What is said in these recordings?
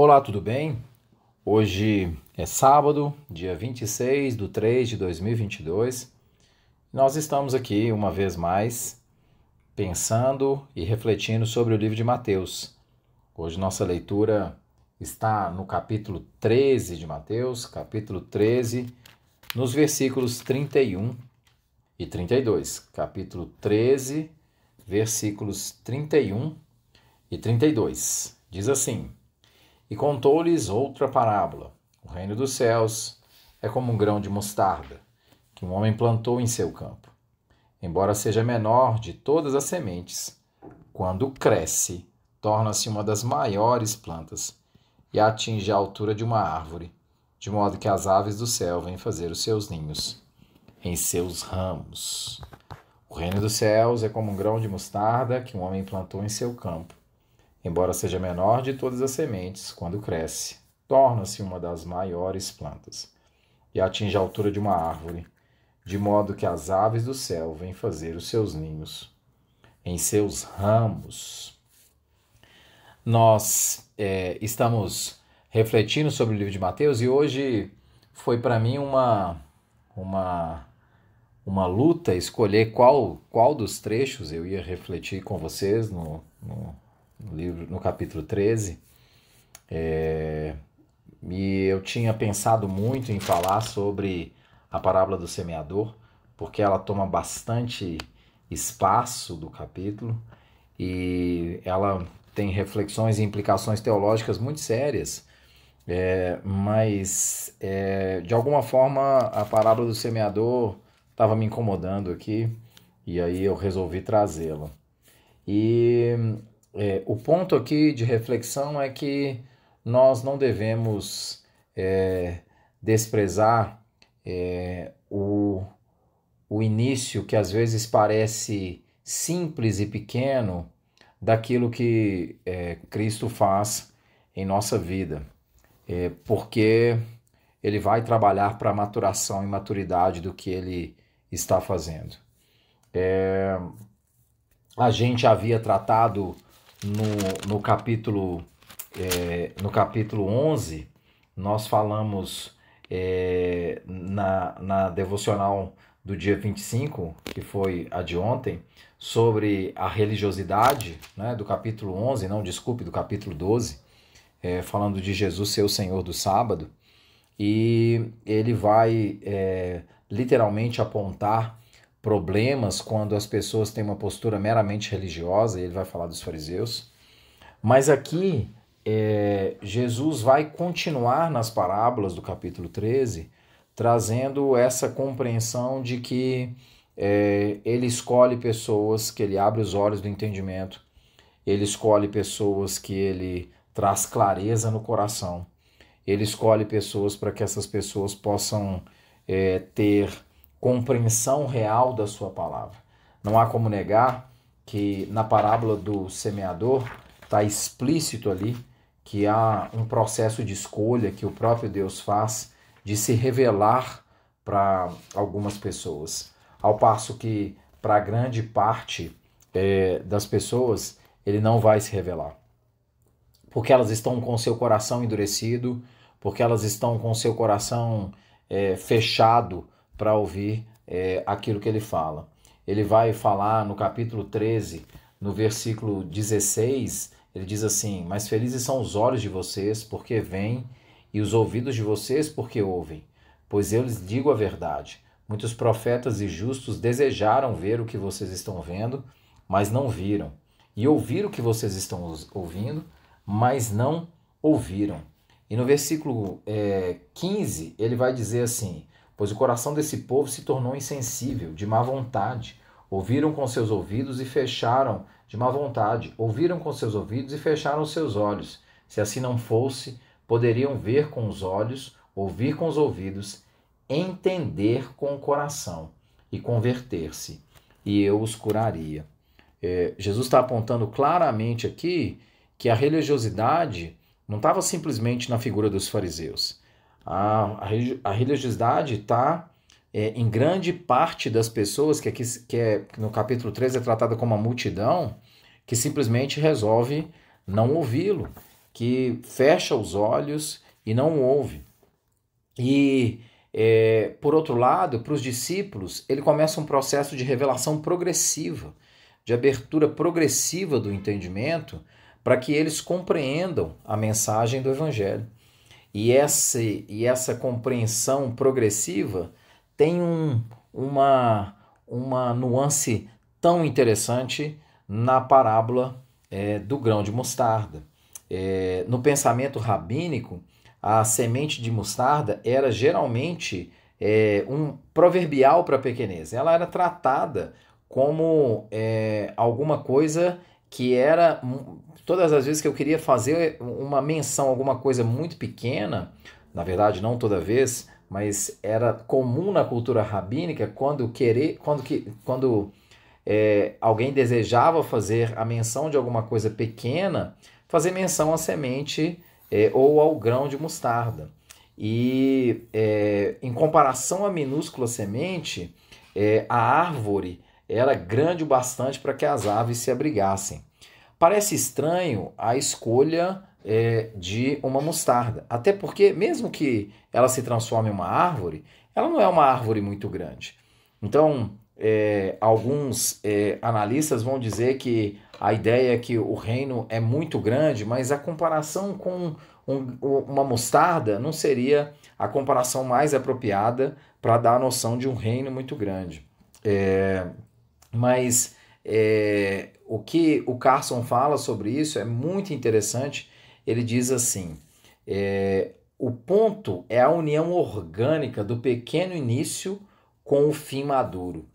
Olá, tudo bem? Hoje é sábado, dia 26 de 3 de 2022. Nós estamos aqui, uma vez mais, pensando e refletindo sobre o livro de Mateus. Hoje nossa leitura está no capítulo 13 de Mateus, capítulo 13, nos versículos 31 e 32. Capítulo 13, versículos 31 e 32. Diz assim: e contou-lhes outra parábola: O reino dos céus é como um grão de mostarda que um homem plantou em seu campo. Embora seja menor de todas as sementes, quando cresce, torna-se uma das maiores plantas e atinge a altura de uma árvore, de modo que as aves do céu vêm fazer os seus ninhos em seus ramos. O reino dos céus é como um grão de mostarda que um homem plantou em seu campo. Embora seja menor de todas as sementes, quando cresce, torna-se uma das maiores plantas e atinge a altura de uma árvore, de modo que as aves do céu vêm fazer os seus ninhos em seus ramos. Nós é, estamos refletindo sobre o livro de Mateus e hoje foi para mim uma, uma, uma luta escolher qual, qual dos trechos eu ia refletir com vocês no, no no livro, no capítulo 13, é, e eu tinha pensado muito em falar sobre a parábola do semeador, porque ela toma bastante espaço do capítulo e ela tem reflexões e implicações teológicas muito sérias. É, mas, é, de alguma forma, a parábola do semeador estava me incomodando aqui e aí eu resolvi trazê-la. E é, o ponto aqui de reflexão é que nós não devemos é, desprezar é, o, o início que às vezes parece simples e pequeno daquilo que é, Cristo faz em nossa vida, é, porque ele vai trabalhar para a maturação e maturidade do que ele está fazendo. É, a gente havia tratado no, no capítulo é, no capítulo 11, nós falamos é, na, na devocional do dia 25, que foi a de ontem, sobre a religiosidade, né, do capítulo 11, não, desculpe, do capítulo 12, é, falando de Jesus ser o Senhor do sábado, e ele vai é, literalmente apontar problemas quando as pessoas têm uma postura meramente religiosa, ele vai falar dos fariseus. Mas aqui, é, Jesus vai continuar nas parábolas do capítulo 13, trazendo essa compreensão de que é, ele escolhe pessoas que ele abre os olhos do entendimento, ele escolhe pessoas que ele traz clareza no coração, ele escolhe pessoas para que essas pessoas possam é, ter compreensão real da sua palavra. Não há como negar que na parábola do semeador está explícito ali que há um processo de escolha que o próprio Deus faz de se revelar para algumas pessoas. Ao passo que, para grande parte é, das pessoas, ele não vai se revelar. Porque elas estão com seu coração endurecido, porque elas estão com seu coração é, fechado para ouvir é, aquilo que ele fala. Ele vai falar no capítulo 13, no versículo 16, ele diz assim: Mas felizes são os olhos de vocês, porque veem, e os ouvidos de vocês, porque ouvem. Pois eu lhes digo a verdade. Muitos profetas e justos desejaram ver o que vocês estão vendo, mas não viram, e ouvir o que vocês estão ouvindo, mas não ouviram. E no versículo é, 15, ele vai dizer assim: pois o coração desse povo se tornou insensível, de má vontade. Ouviram com seus ouvidos e fecharam, de má vontade, ouviram com seus ouvidos e fecharam seus olhos. Se assim não fosse, poderiam ver com os olhos, ouvir com os ouvidos, entender com o coração e converter-se, e eu os curaria. É, Jesus está apontando claramente aqui que a religiosidade não estava simplesmente na figura dos fariseus. A, a, a religiosidade está é, em grande parte das pessoas, que aqui que é, no capítulo 3 é tratada como uma multidão, que simplesmente resolve não ouvi-lo, que fecha os olhos e não ouve. E, é, por outro lado, para os discípulos, ele começa um processo de revelação progressiva, de abertura progressiva do entendimento, para que eles compreendam a mensagem do Evangelho. E essa, e essa compreensão progressiva tem um, uma, uma nuance tão interessante na parábola é, do grão de mostarda. É, no pensamento rabínico, a semente de mostarda era geralmente é, um proverbial para a pequenez. Ela era tratada como é, alguma coisa que era todas as vezes que eu queria fazer uma menção, alguma coisa muito pequena, na verdade não toda vez, mas era comum na cultura rabínica quando querer, quando que, quando é, alguém desejava fazer a menção de alguma coisa pequena, fazer menção à semente é, ou ao grão de mostarda. E é, em comparação à minúscula semente, é, a árvore era grande o bastante para que as aves se abrigassem. Parece estranho a escolha é, de uma mostarda, até porque, mesmo que ela se transforme em uma árvore, ela não é uma árvore muito grande. Então, é, alguns é, analistas vão dizer que a ideia é que o reino é muito grande, mas a comparação com um, uma mostarda não seria a comparação mais apropriada para dar a noção de um reino muito grande. É, mas é, o que o Carson fala sobre isso é muito interessante. Ele diz assim: é, o ponto é a união orgânica do pequeno início com o fim maduro.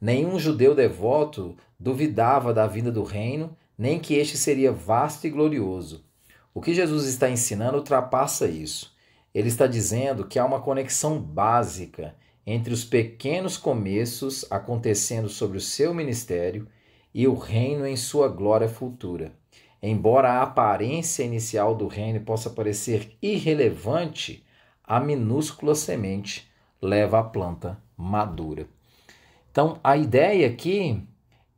Nenhum judeu devoto duvidava da vinda do reino, nem que este seria vasto e glorioso. O que Jesus está ensinando ultrapassa isso. Ele está dizendo que há uma conexão básica entre os pequenos começos acontecendo sobre o seu ministério e o reino em sua glória futura. Embora a aparência inicial do reino possa parecer irrelevante, a minúscula semente leva a planta madura. Então, a ideia aqui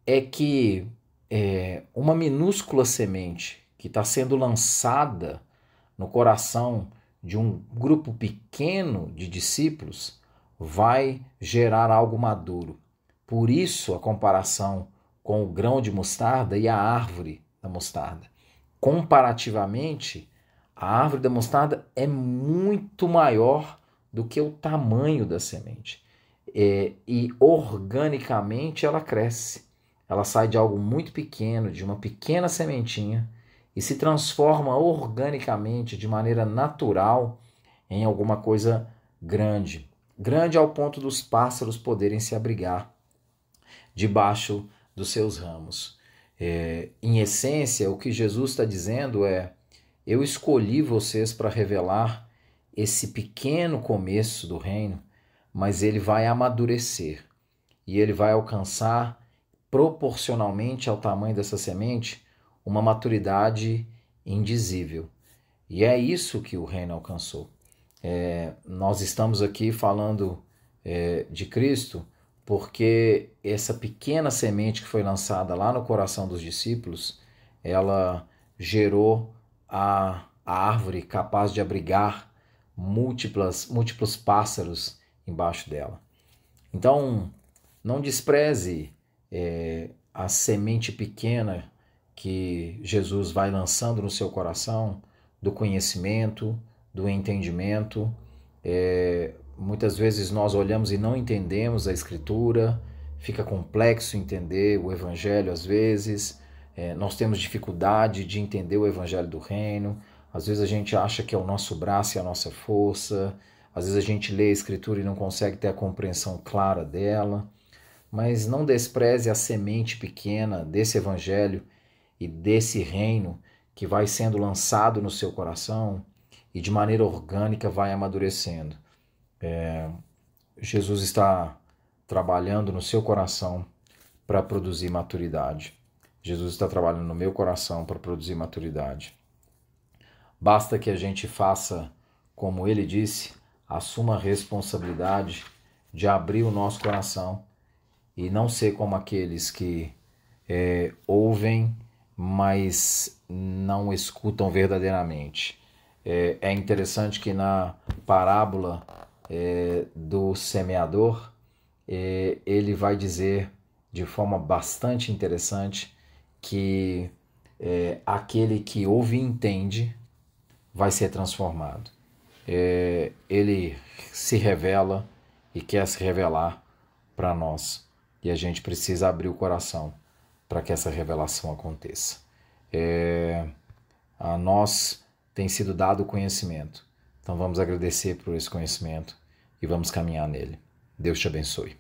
é que é, uma minúscula semente que está sendo lançada no coração de um grupo pequeno de discípulos vai gerar algo maduro. Por isso a comparação com o grão de mostarda e a árvore da mostarda. Comparativamente, a árvore da mostarda é muito maior do que o tamanho da semente. É, e organicamente ela cresce. Ela sai de algo muito pequeno, de uma pequena sementinha, e se transforma organicamente, de maneira natural, em alguma coisa grande grande ao ponto dos pássaros poderem se abrigar debaixo dos seus ramos. É, em essência, o que Jesus está dizendo é: eu escolhi vocês para revelar esse pequeno começo do reino, mas ele vai amadurecer e ele vai alcançar, proporcionalmente ao tamanho dessa semente, uma maturidade indizível. E é isso que o reino alcançou. É, nós estamos aqui falando é, de Cristo porque essa pequena semente que foi lançada lá no coração dos discípulos, ela gerou a, a árvore capaz de abrigar múltiplas, múltiplos pássaros embaixo dela. Então, não despreze é, a semente pequena que Jesus vai lançando no seu coração do conhecimento, do entendimento. É, muitas vezes nós olhamos e não entendemos a Escritura, fica complexo entender o Evangelho às vezes, é, nós temos dificuldade de entender o Evangelho do Reino, às vezes a gente acha que é o nosso braço e a nossa força, às vezes a gente lê a Escritura e não consegue ter a compreensão clara dela, mas não despreze a semente pequena desse Evangelho e desse Reino que vai sendo lançado no seu coração e de maneira orgânica vai amadurecendo. É, Jesus está trabalhando no seu coração para produzir maturidade. Jesus está trabalhando no meu coração para produzir maturidade. Basta que a gente faça, como ele disse, assuma a responsabilidade de abrir o nosso coração e não ser como aqueles que é, ouvem, mas não escutam verdadeiramente. É, é interessante que na parábola é, do semeador, é, ele vai dizer de forma bastante interessante que é, aquele que ouve e entende vai ser transformado. É, ele se revela e quer se revelar para nós. E a gente precisa abrir o coração para que essa revelação aconteça. É, a nós tem sido dado o conhecimento. Então vamos agradecer por esse conhecimento e vamos caminhar nele. Deus te abençoe.